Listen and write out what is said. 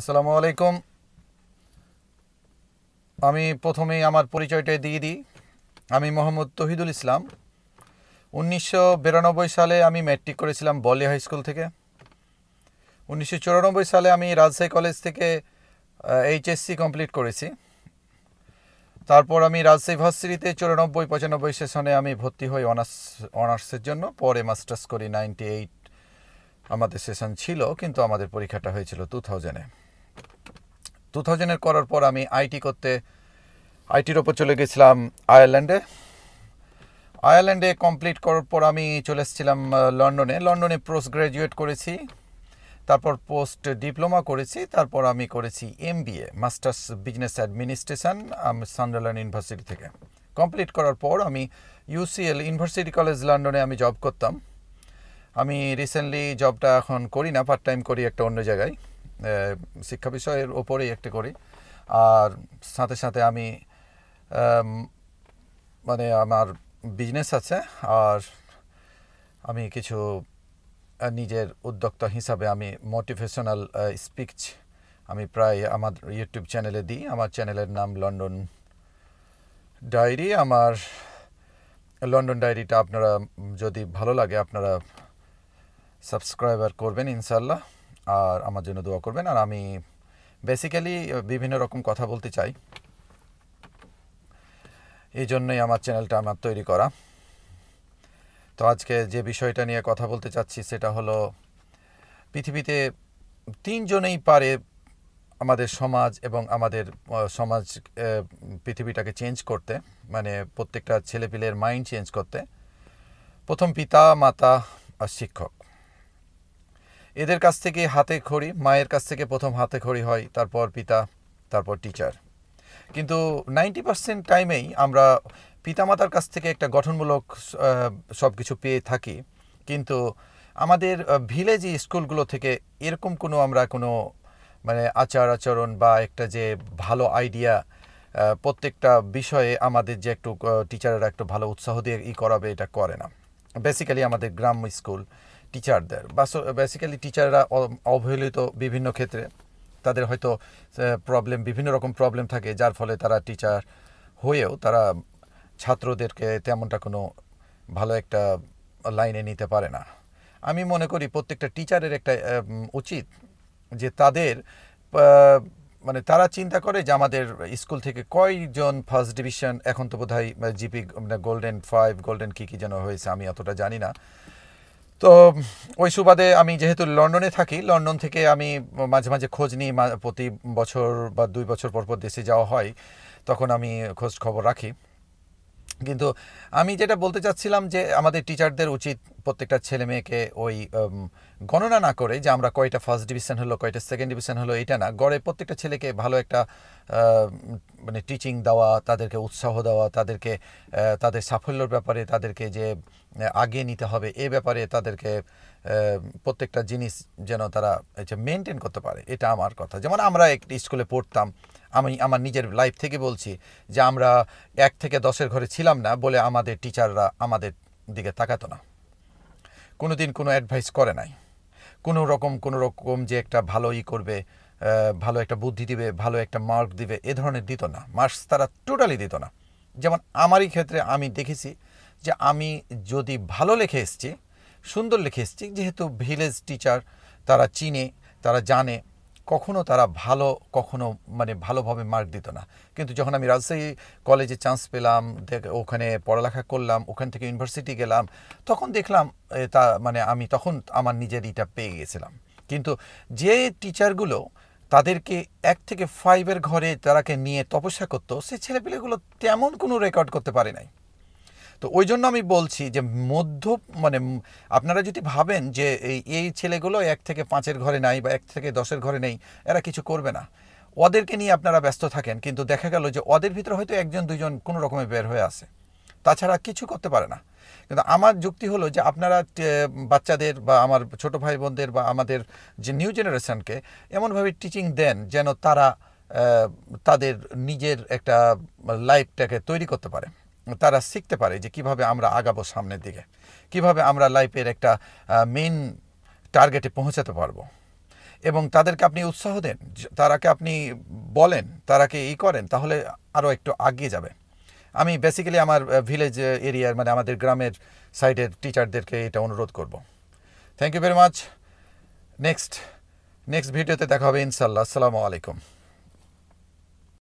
আসসালামু আলাইকুম আমি প্রথমেই আমার পরিচয়টা দিয়ে দিই আমি মোহাম্মদ তহিদুল ইসলাম উনিশশো সালে আমি ম্যাট্রিক করেছিলাম বলি হাই স্কুল থেকে উনিশশো সালে আমি রাজশাহী কলেজ থেকে এইচএসসি কমপ্লিট করেছি তারপর আমি রাজশাহী ভার্সিটিতে চুরানব্বই পঁচানব্বই সেশনে আমি ভর্তি হই অনার্স অনার্সের জন্য পরে মাস্টার্স করি নাইনটি এইট আমাদের সেশন ছিল কিন্তু আমাদের পরীক্ষাটা হয়েছিল টু থাউজেন্ডে টু থাউজেন্ডের করার পর আমি আইটি করতে আইটির ওপর চলে গেছিলাম আয়ারল্যান্ডে আয়ারল্যান্ডে কমপ্লিট করার পর আমি চলে এসেছিলাম লন্ডনে লন্ডনে পোস্ট গ্র্যাজুয়েট করেছি তারপর পোস্ট ডিপ্লোমা করেছি তারপর আমি করেছি M BA masters business administration আমি সান্ডারল্যান্ড ইউনিভার্সিটি থেকে কমপ্লিট করার পর আমি ইউসিএল ইউনিভার্সিটি কলেজ লন্ডনে আমি জব করতাম আমি রিসেন্টলি জবটা এখন করি না পার্ট টাইম করি একটা অন্য জায়গায় শিক্ষা বিষয়ের ওপরেই একটা করি আর সাথে সাথে আমি মানে আমার বিজনেস আছে আর আমি কিছু নিজের উদ্যোক্তা হিসাবে আমি মোটিভেশনাল স্পিচ আমি প্রায় আমার ইউটিউব চ্যানেলে দিই আমার চ্যানেলের নাম লন্ডন ডায়েরি আমার লন্ডন ডায়েরিটা আপনারা যদি ভালো লাগে আপনারা সাবস্ক্রাইবার করবেন ইনশাল্লাহ আর আমার জন্য দোয়া করবেন আর আমি বেসিক্যালি বিভিন্ন রকম কথা বলতে চাই এই জন্যই আমার চ্যানেলটা আমার তৈরি করা তো আজকে যে বিষয়টা নিয়ে কথা বলতে চাচ্ছি সেটা হলো পৃথিবীতে তিনজনেই পারে আমাদের সমাজ এবং আমাদের সমাজ পৃথিবীটাকে চেঞ্জ করতে মানে প্রত্যেকটা ছেলেপিলের মাইন্ড চেঞ্জ করতে প্রথম পিতা মাতা আর শিক্ষক এদের কাছ থেকে হাতে খড়ি মায়ের কাছ থেকে প্রথম হাতে খড়ি হয় তারপর পিতা তারপর টিচার কিন্তু নাইনটি পার্সেন্ট টাইমেই আমরা পিতামাতার কাছ থেকে একটা গঠনমূলক সব কিছু পেয়ে থাকি কিন্তু আমাদের ভিলেজ স্কুলগুলো থেকে এরকম কোনো আমরা কোনো মানে আচার আচরণ বা একটা যে ভালো আইডিয়া প্রত্যেকটা বিষয়ে আমাদের যে একটু টিচাররা একটু ভালো উৎসাহ দিয়ে ই করাবে এটা করে না বেসিক্যালি আমাদের গ্রাম স্কুল টিচারদের বেসিক্যালি টিচাররা অবহেলিত বিভিন্ন ক্ষেত্রে তাদের হয়তো প্রবলেম বিভিন্ন রকম প্রবলেম থাকে যার ফলে তারা টিচার হয়েও তারা ছাত্রদেরকে তেমনটা কোনো ভালো একটা লাইনে নিতে পারে না আমি মনে করি প্রত্যেকটা টিচারের একটা উচিত যে তাদের মানে তারা চিন্তা করে যে আমাদের স্কুল থেকে কয়জন ফার্স্ট ডিভিশন এখন তো বোধহয় জিপি গোল্ডেন ফাইভ গোল্ডেন কী কী যেন হয়েছে আমি অতটা জানি না তো ওই সুবাদে আমি যেহেতু লন্ডনে থাকি লন্ডন থেকে আমি মাঝে মাঝে খোঁজ নিই প্রতি বছর বা দুই বছর পর পর দেশে যাওয়া হয় তখন আমি খোঁজ খবর রাখি কিন্তু আমি যেটা বলতে চাচ্ছিলাম যে আমাদের টিচারদের উচিত প্রত্যেকটা ছেলে মেয়েকে ওই গণনা না করে যে আমরা কয়টা ফার্স্ট ডিভিশন হলো কয়টা সেকেন্ড ডিভিশন হলো এটা না গড়ে প্রত্যেকটা ছেলেকে ভালো একটা মানে টিচিং দেওয়া তাদেরকে উৎসাহ দেওয়া তাদেরকে তাদের সাফল্যর ব্যাপারে তাদেরকে যে আগিয়ে নিতে হবে এ ব্যাপারে তাদেরকে প্রত্যেকটা জিনিস যেন তারা যে মেনটেন করতে পারে এটা আমার কথা যেমন আমরা একটি স্কুলে পড়তাম আমি আমার নিজের লাইফ থেকে বলছি যে আমরা এক থেকে দশের ঘরে ছিলাম না বলে আমাদের টিচাররা আমাদের দিকে তাকাতো না কোনো দিন কোনো অ্যাডভাইস করে নাই কোনো রকম কোনো রকম যে একটা ভালো ই করবে ভালো একটা বুদ্ধি দিবে ভালো একটা মার্ক দিবে এ ধরনের দিত না মার্কস তারা টোটালি দিত না যেমন আমারই ক্ষেত্রে আমি দেখেছি যে আমি যদি ভালো লিখে এসছি সুন্দর লিখে এসছি যেহেতু ভিলেজ টিচার তারা চিনে তারা জানে কখনো তারা ভালো কখনো মানে ভালোভাবে মার্ক দিত না কিন্তু যখন আমি রাজশাহী কলেজে চান্স পেলাম ওখানে পড়ালেখা করলাম ওখান থেকে ইউনিভার্সিটি গেলাম তখন দেখলাম তা মানে আমি তখন আমার নিজের ইটা পেয়ে গেছিলাম কিন্তু যে টিচারগুলো তাদেরকে এক থেকে ফাইভের ঘরে তারাকে নিয়ে তপস্যা করতো সে ছেলেপিলেগুলো তেমন কোনো রেকর্ড করতে পারে নাই তো ওই জন্য আমি বলছি যে মধ্য মানে আপনারা যদি ভাবেন যে এই এই ছেলেগুলো এক থেকে পাঁচের ঘরে নাই বা এক থেকে দশের ঘরে নেই এরা কিছু করবে না ওদেরকে নিয়ে আপনারা ব্যস্ত থাকেন কিন্তু দেখা গেল যে ওদের ভিতরে হয়তো একজন দুজন কোনো রকমে বের হয়ে আসে তাছাড়া কিছু করতে পারে না কিন্তু আমার যুক্তি হলো যে আপনারা বাচ্চাদের বা আমার ছোট ভাই বোনদের বা আমাদের যে নিউ জেনারেশানকে এমনভাবে টিচিং দেন যেন তারা তাদের নিজের একটা লাইফটাকে তৈরি করতে পারে তারা শিখতে পারে যে কিভাবে আমরা আগাবো সামনের দিকে কিভাবে আমরা লাইফের একটা মেন টার্গেটে পৌঁছাতে পারবো এবং তাদেরকে আপনি উৎসাহ দেন তারাকে আপনি বলেন তারাকে ই করেন তাহলে আরও একটু আগিয়ে যাবে আমি বেসিক্যালি আমার ভিলেজ এরিয়ার মানে আমাদের গ্রামের সাইডের টিচারদেরকে এটা অনুরোধ করব thank you very much next next ভিডিওতে দেখা হবে ইনশাল্লাহ আসসালামু আলাইকুম